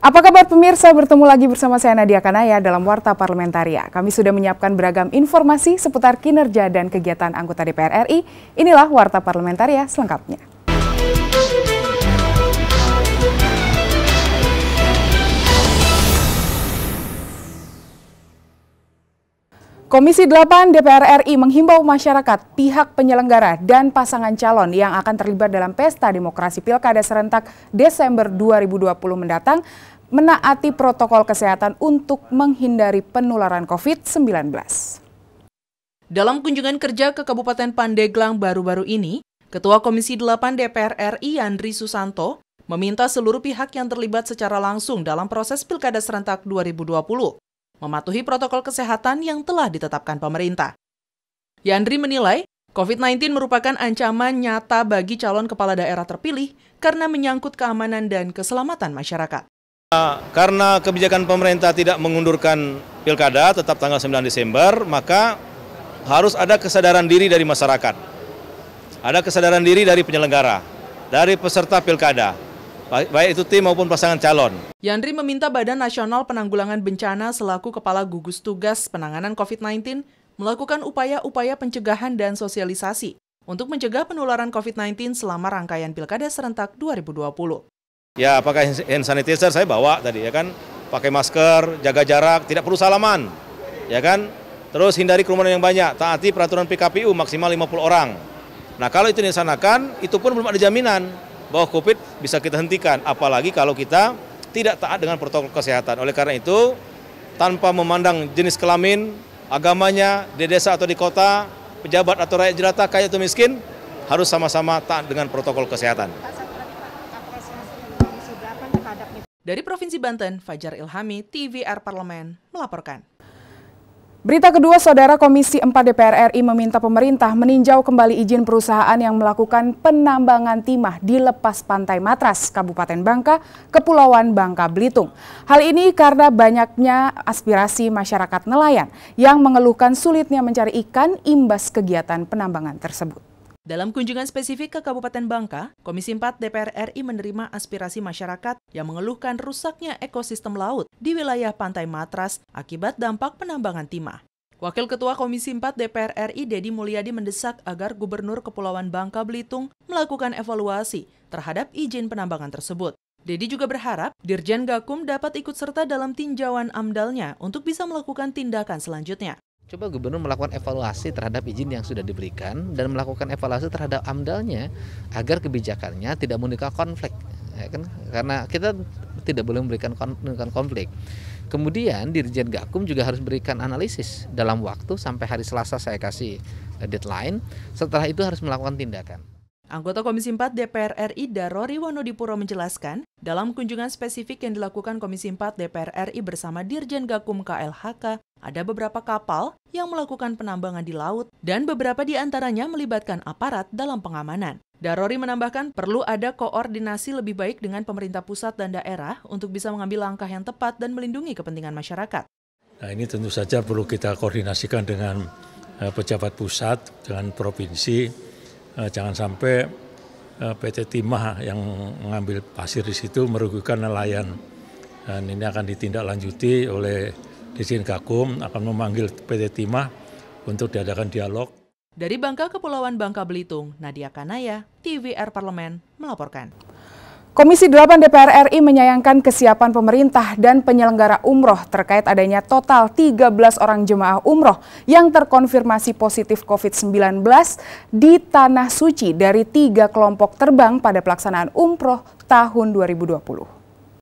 Apa kabar pemirsa? Bertemu lagi bersama saya Nadia Kanaya dalam Warta Parlamentaria. Kami sudah menyiapkan beragam informasi seputar kinerja dan kegiatan anggota DPR RI. Inilah Warta Parlamentaria selengkapnya. Komisi 8 DPR RI menghimbau masyarakat, pihak penyelenggara, dan pasangan calon yang akan terlibat dalam pesta demokrasi pilkada serentak Desember 2020 mendatang menaati protokol kesehatan untuk menghindari penularan COVID-19. Dalam kunjungan kerja ke Kabupaten Pandeglang baru-baru ini, Ketua Komisi 8 DPR RI Andri Susanto meminta seluruh pihak yang terlibat secara langsung dalam proses pilkada serentak 2020 mematuhi protokol kesehatan yang telah ditetapkan pemerintah. Yandri menilai, COVID-19 merupakan ancaman nyata bagi calon kepala daerah terpilih karena menyangkut keamanan dan keselamatan masyarakat. Karena kebijakan pemerintah tidak mengundurkan pilkada tetap tanggal 9 Desember, maka harus ada kesadaran diri dari masyarakat. Ada kesadaran diri dari penyelenggara, dari peserta pilkada, baik itu tim maupun pasangan calon. Yandri meminta Badan Nasional Penanggulangan Bencana selaku Kepala Gugus Tugas Penanganan COVID-19 melakukan upaya-upaya pencegahan dan sosialisasi untuk mencegah penularan COVID-19 selama rangkaian Pilkada serentak 2020. Ya, pakai hand sanitizer saya bawa tadi ya kan, pakai masker, jaga jarak, tidak perlu salaman. Ya kan? Terus hindari kerumunan yang banyak, taati peraturan PKPU maksimal 50 orang. Nah, kalau itu disanakan, itu pun belum ada jaminan bahwa COVID bisa kita hentikan, apalagi kalau kita tidak taat dengan protokol kesehatan. Oleh karena itu, tanpa memandang jenis kelamin, agamanya, di desa atau di kota, pejabat atau rakyat jelata, kaya atau miskin, harus sama-sama taat dengan protokol kesehatan. Dari Provinsi Banten, Fajar Ilhami, TVR Parlemen, melaporkan. Berita kedua, Saudara Komisi 4 DPR RI meminta pemerintah meninjau kembali izin perusahaan yang melakukan penambangan timah di lepas pantai Matras, Kabupaten Bangka, Kepulauan Bangka Belitung. Hal ini karena banyaknya aspirasi masyarakat nelayan yang mengeluhkan sulitnya mencari ikan imbas kegiatan penambangan tersebut. Dalam kunjungan spesifik ke Kabupaten Bangka, Komisi 4 DPR RI menerima aspirasi masyarakat yang mengeluhkan rusaknya ekosistem laut di wilayah Pantai Matras akibat dampak penambangan timah. Wakil Ketua Komisi 4 DPR RI Dedi Mulyadi mendesak agar Gubernur Kepulauan Bangka Belitung melakukan evaluasi terhadap izin penambangan tersebut. Dedi juga berharap Dirjen Gakum dapat ikut serta dalam tinjauan AMDALnya untuk bisa melakukan tindakan selanjutnya. Coba gubernur melakukan evaluasi terhadap izin yang sudah diberikan dan melakukan evaluasi terhadap amdalnya agar kebijakannya tidak menimbulkan konflik, ya kan? Karena kita tidak boleh memberikan konflik. Kemudian Dirjen Gakum juga harus berikan analisis dalam waktu sampai hari Selasa saya kasih eh, deadline. Setelah itu harus melakukan tindakan. Anggota Komisi 4 DPR RI Darori Wanodipuro menjelaskan, dalam kunjungan spesifik yang dilakukan Komisi 4 DPR RI bersama Dirjen Gakum KLHK, ada beberapa kapal yang melakukan penambangan di laut dan beberapa di antaranya melibatkan aparat dalam pengamanan. Darori menambahkan perlu ada koordinasi lebih baik dengan pemerintah pusat dan daerah untuk bisa mengambil langkah yang tepat dan melindungi kepentingan masyarakat. Nah ini tentu saja perlu kita koordinasikan dengan eh, pejabat pusat, dengan provinsi, Eh, jangan sampai eh, PT Timah yang mengambil pasir di situ merugikan nelayan. Dan ini akan ditindaklanjuti oleh Dirjen Kakum akan memanggil PT Timah untuk diadakan dialog. Dari Bangka, Kepulauan Bangka Belitung, Nadia Kanaya, TVR Parlemen melaporkan. Komisi 8 DPR RI menyayangkan kesiapan pemerintah dan penyelenggara umroh terkait adanya total 13 orang jemaah umroh yang terkonfirmasi positif COVID-19 di Tanah Suci dari tiga kelompok terbang pada pelaksanaan umroh tahun 2020.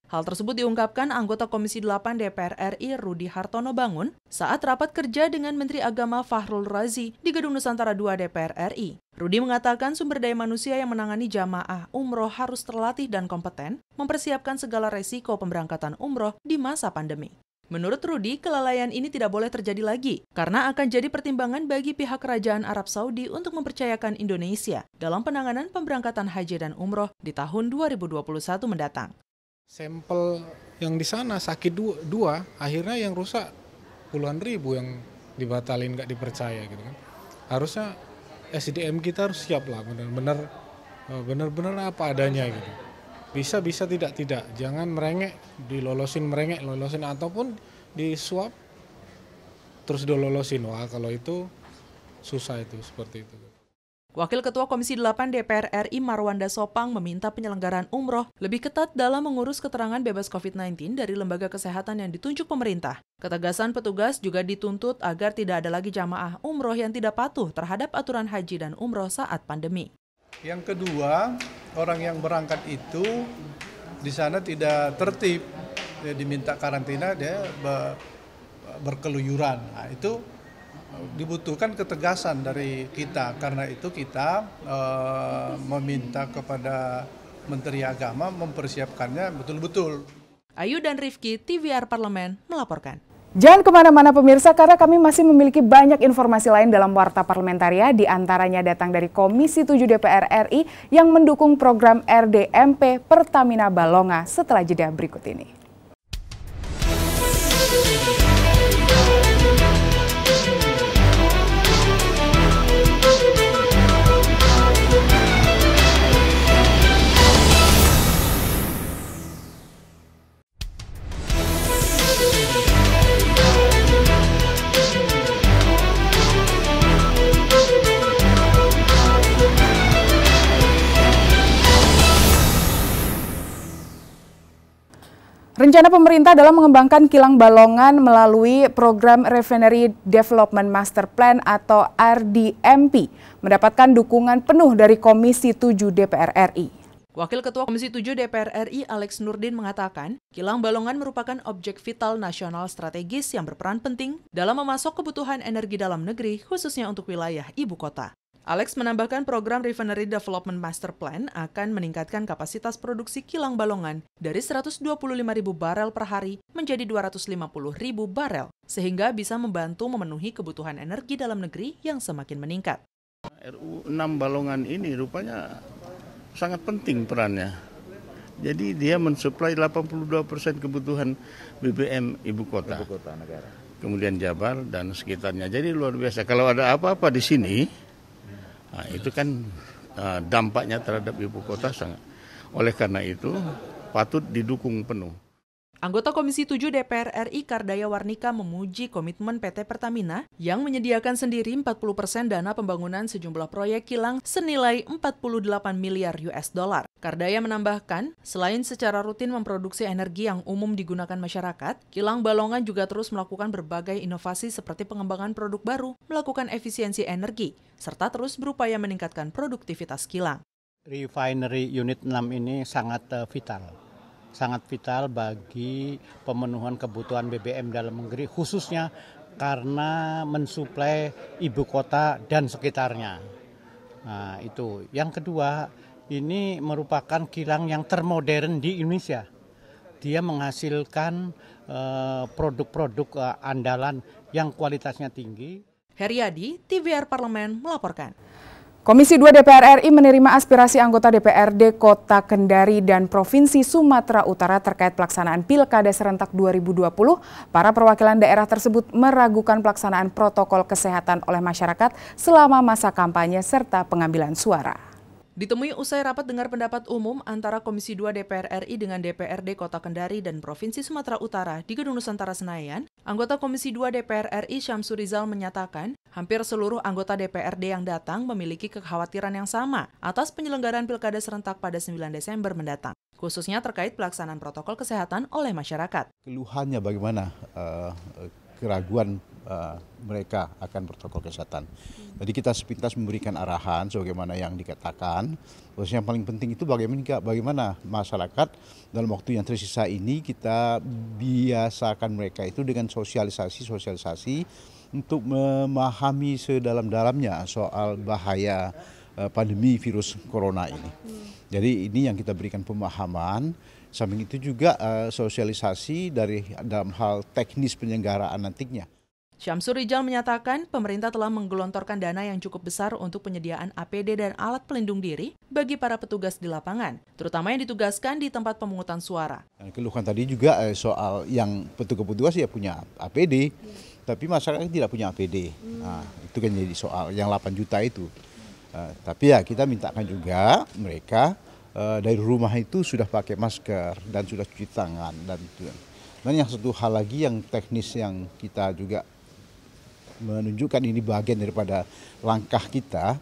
Hal tersebut diungkapkan anggota Komisi 8 DPR RI Rudi Hartono Bangun saat rapat kerja dengan Menteri Agama Fahrul Razi di Gedung Nusantara II DPR RI. Rudi mengatakan sumber daya manusia yang menangani jamaah umroh harus terlatih dan kompeten, mempersiapkan segala resiko pemberangkatan umroh di masa pandemi. Menurut Rudi, kelalaian ini tidak boleh terjadi lagi karena akan jadi pertimbangan bagi pihak kerajaan Arab Saudi untuk mempercayakan Indonesia dalam penanganan pemberangkatan haji dan umroh di tahun 2021 mendatang. Sampel yang di sana sakit dua, dua, akhirnya yang rusak puluhan ribu yang dibatalin nggak dipercaya gitu kan. Harusnya SDM kita harus siap lah benar-benar eh, benar-benar apa adanya gitu. Bisa bisa tidak tidak, jangan merengek, dilolosin merengek, lolosin ataupun disuap terus dilolosin. Wah, kalau itu susah itu seperti itu. Wakil Ketua Komisi 8 DPR RI Marwanda Sopang meminta penyelenggaraan umroh lebih ketat dalam mengurus keterangan bebas COVID-19 dari lembaga kesehatan yang ditunjuk pemerintah. Ketegasan petugas juga dituntut agar tidak ada lagi jamaah umroh yang tidak patuh terhadap aturan haji dan umroh saat pandemi. Yang kedua, orang yang berangkat itu di sana tidak tertib, dia diminta karantina, dia berkeluyuran. Nah, itu dibutuhkan ketegasan dari kita. Karena itu kita e, meminta kepada Menteri Agama mempersiapkannya betul-betul. Ayu dan Rifki, TVR Parlemen melaporkan. Jangan kemana-mana pemirsa karena kami masih memiliki banyak informasi lain dalam Warta parlementaria di datang dari Komisi 7 DPR RI yang mendukung program RDMP Pertamina Balonga setelah jeda berikut ini. rencana pemerintah dalam mengembangkan kilang balongan melalui program Refinery Development Master Plan atau RDMP mendapatkan dukungan penuh dari Komisi 7 DPR RI. Wakil Ketua Komisi 7 DPR RI Alex Nurdin mengatakan, kilang balongan merupakan objek vital nasional strategis yang berperan penting dalam memasok kebutuhan energi dalam negeri khususnya untuk wilayah ibu kota. Alex menambahkan program Refinery Development Master Plan akan meningkatkan kapasitas produksi kilang balongan dari 125 ribu barel per hari menjadi 250 ribu barel, sehingga bisa membantu memenuhi kebutuhan energi dalam negeri yang semakin meningkat. RU 6 balongan ini rupanya sangat penting perannya. Jadi dia mensuplai 82 persen kebutuhan BBM ibu kota. Ibu kota negara. Kemudian Jabar dan sekitarnya. Jadi luar biasa. Kalau ada apa-apa di sini, Nah, itu kan eh, dampaknya terhadap ibu kota sangat. Oleh karena itu patut didukung penuh. Anggota Komisi 7 DPR RI Kardaya Warnika memuji komitmen PT Pertamina yang menyediakan sendiri 40% dana pembangunan sejumlah proyek kilang senilai 48 miliar US dollar. Kardaya menambahkan, selain secara rutin memproduksi energi yang umum digunakan masyarakat, kilang Balongan juga terus melakukan berbagai inovasi seperti pengembangan produk baru, melakukan efisiensi energi, serta terus berupaya meningkatkan produktivitas kilang. Refinery Unit 6 ini sangat eh, vital sangat vital bagi pemenuhan kebutuhan BBM dalam negeri khususnya karena mensuplai ibu kota dan sekitarnya. Nah, itu. Yang kedua, ini merupakan kilang yang termodern di Indonesia. Dia menghasilkan eh, produk-produk uh, andalan yang kualitasnya tinggi. Heriadi, TVR Parlemen melaporkan. Komisi 2 DPR RI menerima aspirasi anggota DPRD Kota Kendari dan Provinsi Sumatera Utara terkait pelaksanaan Pilkada serentak 2020. Para perwakilan daerah tersebut meragukan pelaksanaan protokol kesehatan oleh masyarakat selama masa kampanye serta pengambilan suara. Ditemui usai rapat dengar pendapat umum antara Komisi 2 DPR RI dengan DPRD Kota Kendari dan Provinsi Sumatera Utara di Gedung Nusantara Senayan, anggota Komisi 2 DPR RI Syamsur Rizal menyatakan, hampir seluruh anggota DPRD yang datang memiliki kekhawatiran yang sama atas penyelenggaraan Pilkada serentak pada 9 Desember mendatang, khususnya terkait pelaksanaan protokol kesehatan oleh masyarakat. Keluhannya bagaimana uh, keraguan Eh, mereka akan protokol kesehatan. Jadi kita sepintas memberikan arahan sebagaimana yang dikatakan. Terus yang paling penting itu bagaimana bagaimana masyarakat dalam waktu yang tersisa ini kita biasakan mereka itu dengan sosialisasi sosialisasi untuk memahami sedalam-dalamnya soal bahaya eh, pandemi virus corona ini. Jadi ini yang kita berikan pemahaman samping itu juga eh, sosialisasi dari dalam hal teknis penyelenggaraan nantinya. Syamsur Rijal menyatakan pemerintah telah menggelontorkan dana yang cukup besar untuk penyediaan APD dan alat pelindung diri bagi para petugas di lapangan, terutama yang ditugaskan di tempat pemungutan suara. Keluhan tadi juga eh, soal yang petugas-petugas ya punya APD, hmm. tapi masyarakat tidak punya APD. Hmm. Nah, itu kan jadi soal yang 8 juta itu. Uh, tapi ya kita mintakan juga mereka uh, dari rumah itu sudah pakai masker dan sudah cuci tangan dan dan yang satu hal lagi yang teknis yang kita juga menunjukkan ini bagian daripada langkah kita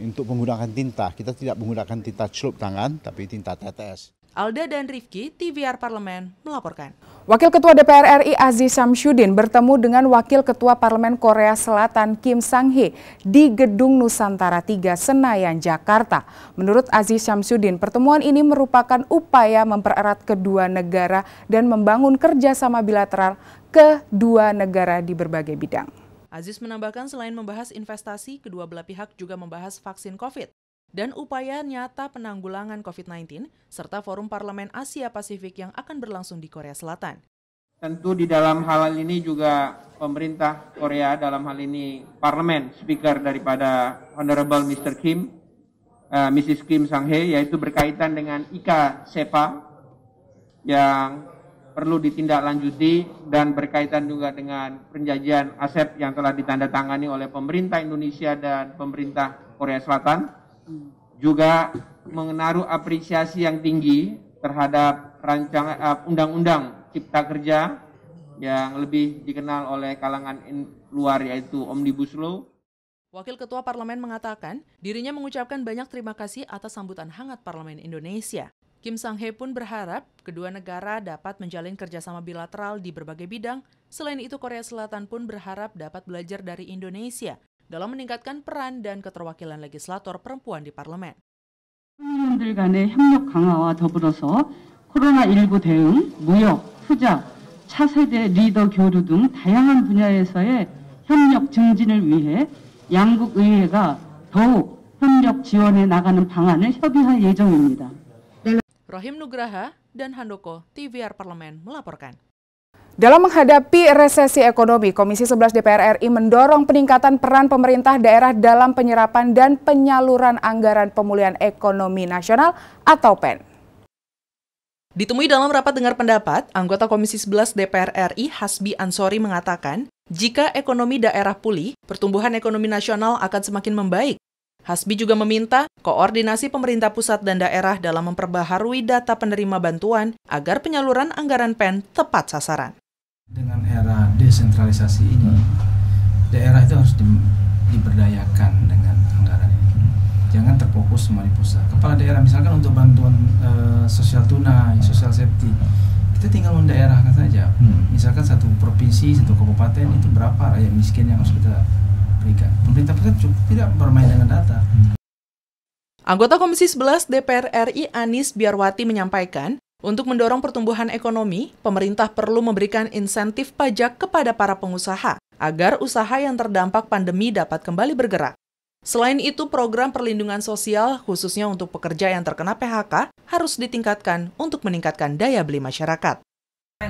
untuk menggunakan tinta. Kita tidak menggunakan tinta celup tangan, tapi tinta tetes. Alda dan Rifki, TVR Parlemen, melaporkan. Wakil Ketua DPR RI Aziz Samsudin bertemu dengan Wakil Ketua Parlemen Korea Selatan Kim Sang-hee di Gedung Nusantara 3 Senayan, Jakarta. Menurut Aziz Samsudin, pertemuan ini merupakan upaya mempererat kedua negara dan membangun kerjasama bilateral kedua negara di berbagai bidang. Aziz menambahkan selain membahas investasi, kedua belah pihak juga membahas vaksin COVID dan upaya nyata penanggulangan COVID-19, serta Forum Parlemen Asia Pasifik yang akan berlangsung di Korea Selatan. Tentu di dalam hal ini juga pemerintah Korea dalam hal ini parlemen, speaker daripada Honorable Mr. Kim, uh, eh, Mrs. Kim Sang-hee, yaitu berkaitan dengan IKA SEPA yang perlu ditindaklanjuti dan berkaitan juga dengan perjanjian aset yang telah ditandatangani oleh pemerintah Indonesia dan pemerintah Korea Selatan juga menaruh apresiasi yang tinggi terhadap rancangan uh, undang-undang Cipta Kerja yang lebih dikenal oleh kalangan luar yaitu Omnibus Law. Wakil Ketua Parlemen mengatakan dirinya mengucapkan banyak terima kasih atas sambutan hangat Parlemen Indonesia. Kim Sang-hye pun berharap kedua negara dapat menjalin kerjasama bilateral di berbagai bidang. Selain itu, Korea Selatan pun berharap dapat belajar dari Indonesia dalam meningkatkan peran dan keterwakilan legislator perempuan di parlemen. 국민들 협력 강화와 더불어서 코로나19 대응, 무역, 투자, 차세대 리더 교류 등 다양한 분야에서의 협력 증진을 위해 양국 의회가 더욱 협력 지원해 나가는 방안을 협의할 예정입니다. Rohim Nugraha dan Handoko, TVR Parlemen melaporkan. Dalam menghadapi resesi ekonomi, Komisi 11 DPR RI mendorong peningkatan peran pemerintah daerah dalam penyerapan dan penyaluran anggaran pemulihan ekonomi nasional atau PEN. Ditemui dalam rapat dengar pendapat, anggota Komisi 11 DPR RI Hasbi Ansori mengatakan, jika ekonomi daerah pulih, pertumbuhan ekonomi nasional akan semakin membaik Hasbi juga meminta koordinasi pemerintah pusat dan daerah dalam memperbaharui data penerima bantuan agar penyaluran anggaran PEN tepat sasaran. Dengan era desentralisasi ini, daerah itu harus di, diberdayakan dengan anggaran ini. Jangan terfokus cuma di pusat. Kepala daerah misalkan untuk bantuan e, sosial tunai, sosial safety, kita tinggal mendaerahkan saja. Hmm. Misalkan satu provinsi, satu kabupaten itu berapa rakyat miskin yang harus kita berikan. Pemerintah pusat cukup tidak bermain dengan data. Anggota Komisi 11 DPR RI Anis Biarwati menyampaikan, untuk mendorong pertumbuhan ekonomi, pemerintah perlu memberikan insentif pajak kepada para pengusaha agar usaha yang terdampak pandemi dapat kembali bergerak. Selain itu, program perlindungan sosial, khususnya untuk pekerja yang terkena PHK, harus ditingkatkan untuk meningkatkan daya beli masyarakat.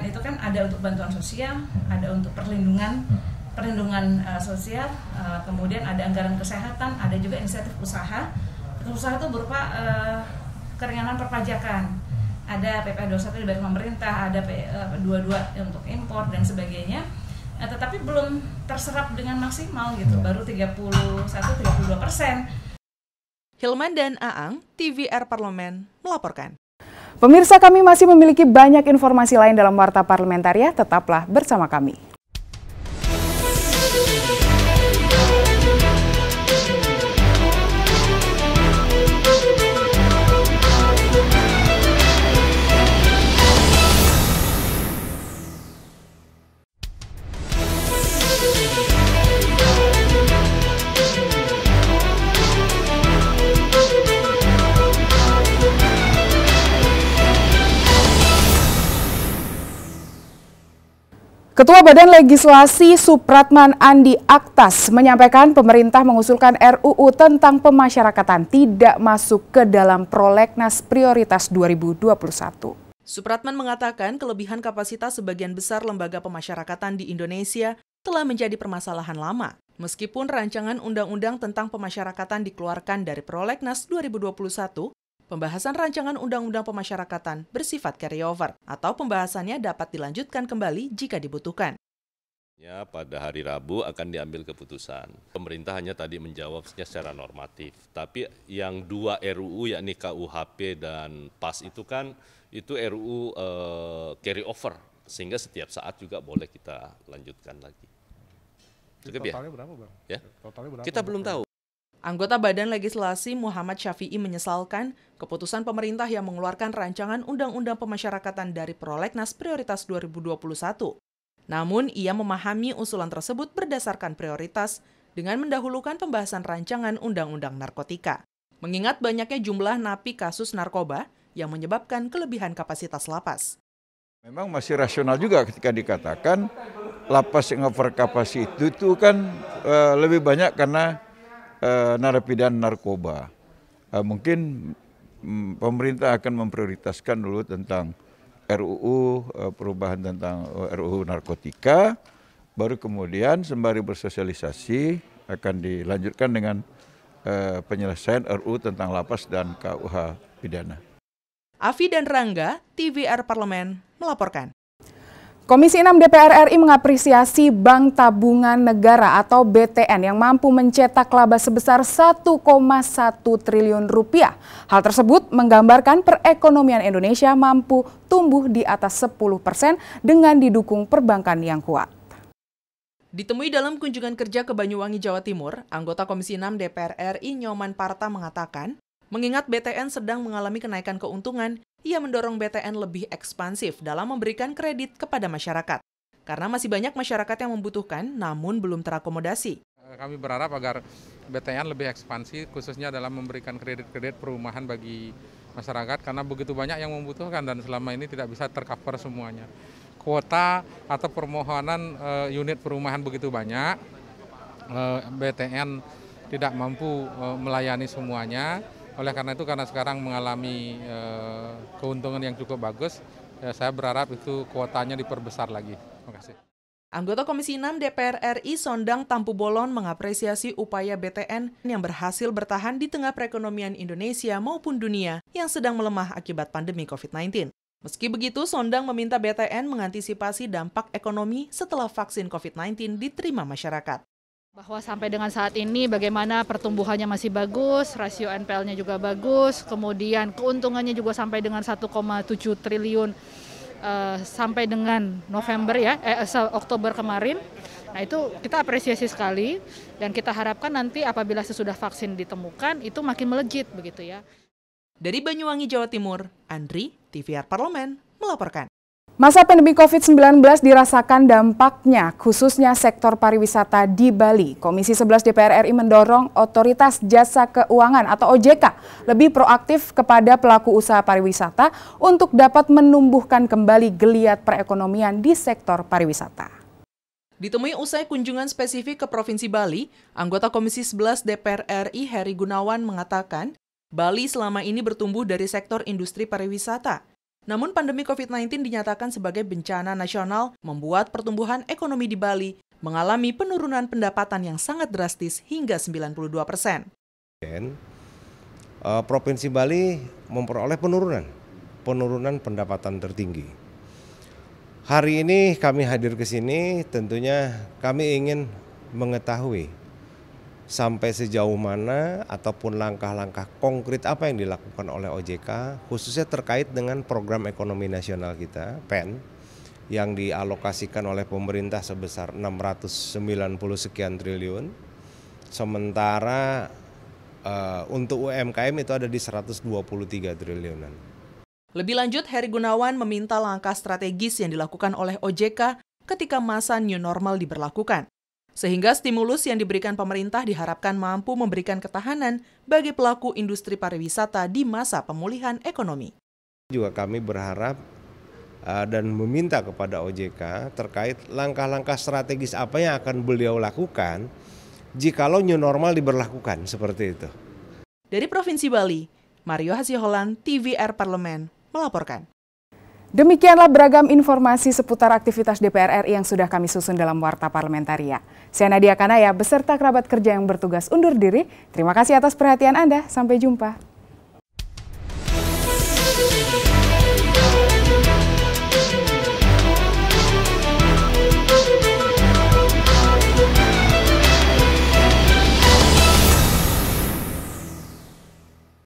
Itu kan ada untuk bantuan sosial, hmm. ada untuk perlindungan hmm perlindungan uh, sosial, uh, kemudian ada anggaran kesehatan, ada juga inisiatif usaha. Usaha itu berupa uh, keringanan perpajakan. Ada PP 21 dari pemerintah, ada P, 22 untuk impor dan sebagainya. Nah, tetapi belum terserap dengan maksimal gitu, ya. baru 31 32 persen. Hilman dan Aang, TVR Parlemen melaporkan. Pemirsa kami masih memiliki banyak informasi lain dalam Warta Parlementaria, tetaplah bersama kami. Ketua Badan Legislasi Supratman Andi Aktas menyampaikan pemerintah mengusulkan RUU tentang pemasyarakatan tidak masuk ke dalam prolegnas prioritas 2021. Supratman mengatakan kelebihan kapasitas sebagian besar lembaga pemasyarakatan di Indonesia telah menjadi permasalahan lama. Meskipun rancangan undang-undang tentang pemasyarakatan dikeluarkan dari Prolegnas 2021 pembahasan rancangan Undang-Undang Pemasyarakatan bersifat carryover atau pembahasannya dapat dilanjutkan kembali jika dibutuhkan. Ya, pada hari Rabu akan diambil keputusan. Pemerintah hanya tadi menjawabnya secara normatif. Tapi yang dua RUU yakni KUHP dan PAS itu kan itu RUU eh, carry over sehingga setiap saat juga boleh kita lanjutkan lagi. Cukup ya? totalnya berapa bang? Ya? Totalnya berapa? Kita belum tahu. Anggota Badan Legislasi Muhammad Syafi'i menyesalkan keputusan pemerintah yang mengeluarkan rancangan Undang-Undang Pemasyarakatan dari Prolegnas Prioritas 2021. Namun, ia memahami usulan tersebut berdasarkan prioritas dengan mendahulukan pembahasan rancangan Undang-Undang Narkotika. Mengingat banyaknya jumlah napi kasus narkoba yang menyebabkan kelebihan kapasitas lapas. Memang masih rasional juga ketika dikatakan lapas yang over capacity itu kan e, lebih banyak karena uh, narapidana narkoba. Uh, mungkin um, pemerintah akan memprioritaskan dulu tentang RUU uh, eh, perubahan tentang RUU narkotika, baru kemudian sembari bersosialisasi akan dilanjutkan dengan uh, penyelesaian RUU tentang lapas dan KUH pidana. Afi dan Rangga, TVR Parlemen melaporkan. Komisi 6 DPR RI mengapresiasi Bank Tabungan Negara atau BTN yang mampu mencetak laba sebesar 1,1 triliun rupiah. Hal tersebut menggambarkan perekonomian Indonesia mampu tumbuh di atas 10 persen dengan didukung perbankan yang kuat. Ditemui dalam kunjungan kerja ke Banyuwangi, Jawa Timur, anggota Komisi 6 DPR RI Nyoman Parta mengatakan, mengingat BTN sedang mengalami kenaikan keuntungan ia mendorong BTN lebih ekspansif dalam memberikan kredit kepada masyarakat. Karena masih banyak masyarakat yang membutuhkan namun belum terakomodasi. Kami berharap agar BTN lebih ekspansi khususnya dalam memberikan kredit-kredit perumahan bagi masyarakat karena begitu banyak yang membutuhkan dan selama ini tidak bisa tercover semuanya. Kuota atau permohonan eh, unit perumahan begitu banyak, eh, BTN tidak mampu eh, melayani semuanya. Oleh karena itu karena sekarang mengalami eh, keuntungan yang cukup bagus, ya saya berharap itu kuotanya diperbesar lagi. Terima kasih. Anggota Komisi 6 DPR RI Sondang Tampu Bolon mengapresiasi upaya BTN yang berhasil bertahan di tengah perekonomian Indonesia maupun dunia yang sedang melemah akibat pandemi COVID-19. Meski begitu, Sondang meminta BTN mengantisipasi dampak ekonomi setelah vaksin COVID-19 diterima masyarakat. Bahwa sampai dengan saat ini bagaimana pertumbuhannya masih bagus, rasio NPL-nya juga bagus, kemudian keuntungannya juga sampai dengan 1,7 triliun uh, sampai dengan November ya, eh, eh Oktober kemarin. Nah itu kita apresiasi sekali dan kita harapkan nanti apabila sesudah vaksin ditemukan itu makin melejit begitu ya. Dari Banyuwangi, Jawa Timur, Andri, TVR Parlemen, melaporkan. Masa pandemi COVID-19 dirasakan dampaknya, khususnya sektor pariwisata di Bali. Komisi 11 DPR RI mendorong Otoritas Jasa Keuangan atau OJK lebih proaktif kepada pelaku usaha pariwisata untuk dapat menumbuhkan kembali geliat perekonomian di sektor pariwisata. Ditemui usai kunjungan spesifik ke Provinsi Bali, anggota Komisi 11 DPR RI Heri Gunawan mengatakan, Bali selama ini bertumbuh dari sektor industri pariwisata – namun pandemi COVID-19 dinyatakan sebagai bencana nasional membuat pertumbuhan ekonomi di Bali mengalami penurunan pendapatan yang sangat drastis hingga 92 persen. Eh, Provinsi Bali memperoleh penurunan, penurunan pendapatan tertinggi. Hari ini kami hadir ke sini tentunya kami ingin mengetahui sampai sejauh mana ataupun langkah-langkah konkret apa yang dilakukan oleh OJK khususnya terkait dengan program ekonomi nasional kita PEN yang dialokasikan oleh pemerintah sebesar 690 sekian triliun sementara uh, untuk UMKM itu ada di 123 triliunan. Lebih lanjut Heri Gunawan meminta langkah strategis yang dilakukan oleh OJK ketika masa new normal diberlakukan sehingga stimulus yang diberikan pemerintah diharapkan mampu memberikan ketahanan bagi pelaku industri pariwisata di masa pemulihan ekonomi. Juga kami berharap eh, dan meminta kepada OJK terkait langkah-langkah strategis apa yang akan beliau lakukan jikalau new normal diberlakukan seperti itu. Dari Provinsi Bali, Mario Hasiholan, TVR Parlemen, melaporkan. Demikianlah beragam informasi seputar aktivitas DPR RI yang sudah kami susun dalam Warta Parlamentaria. Saya Nadia Kanaya beserta kerabat kerja yang bertugas undur diri. Terima kasih atas perhatian Anda. Sampai jumpa.